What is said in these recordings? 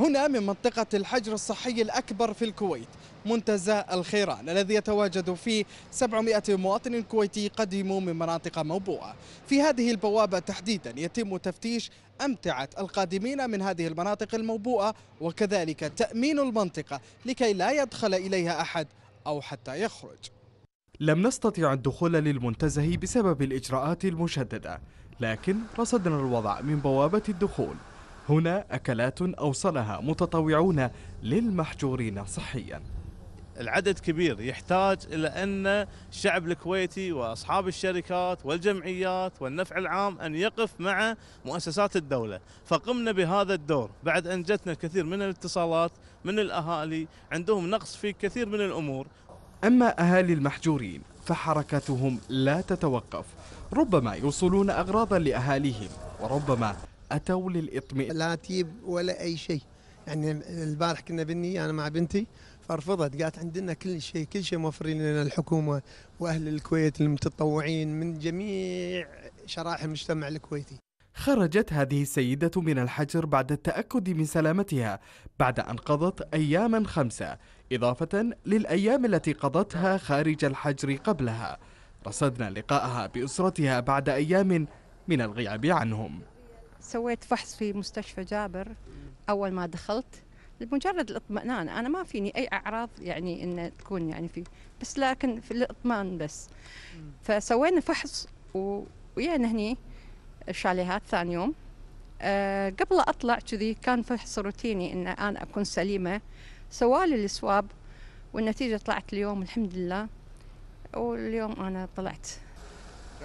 هنا من منطقة الحجر الصحي الأكبر في الكويت منتزه الخيران الذي يتواجد فيه 700 مواطن كويتي قدموا من مناطق موبوءة في هذه البوابة تحديدا يتم تفتيش أمتعة القادمين من هذه المناطق الموبوءة وكذلك تأمين المنطقة لكي لا يدخل إليها أحد أو حتى يخرج لم نستطع الدخول للمنتزه بسبب الإجراءات المشددة لكن رصدنا الوضع من بوابة الدخول هنا أكلات أوصلها متطوعون للمحجورين صحيا العدد كبير يحتاج إلى أن الشعب الكويتي وأصحاب الشركات والجمعيات والنفع العام أن يقف مع مؤسسات الدولة فقمنا بهذا الدور بعد أن جتنا الكثير من الاتصالات من الأهالي عندهم نقص في كثير من الأمور أما أهالي المحجورين فحركتهم لا تتوقف ربما يوصلون أغراضا لأهاليهم وربما أتوا للإطمئنان لا تيب ولا أي شيء يعني البارح كنا بني أنا مع بنتي فرفضت قالت عندنا كل شيء كل شيء موفرين لنا الحكومة وأهل الكويت المتطوعين من جميع شرائح المجتمع الكويتي خرجت هذه السيدة من الحجر بعد التأكد من سلامتها بعد أن قضت أياما خمسة إضافة للأيام التي قضتها خارج الحجر قبلها رصدنا لقاءها بأسرتها بعد أيام من الغياب عنهم سويت فحص في مستشفى جابر اول ما دخلت لمجرد الاطمئنان انا ما فيني اي اعراض يعني ان تكون يعني في بس لكن في الاطمئنان بس فسوينا فحص و... ويانا هني الشاليهات ثاني يوم أه قبل اطلع كذي كان فحص روتيني ان انا اكون سليمه سوالي السواب والنتيجه طلعت اليوم الحمد لله واليوم انا طلعت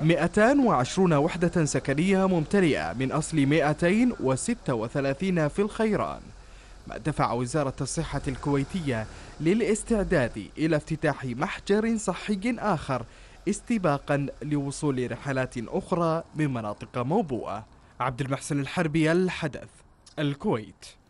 220 وحدة سكنية ممتلئة من أصل 236 في الخيران ما دفع وزارة الصحة الكويتية للاستعداد إلى افتتاح محجر صحي آخر استباقا لوصول رحلات أخرى من مناطق موبوءة عبد المحسن الحربي الحدث الكويت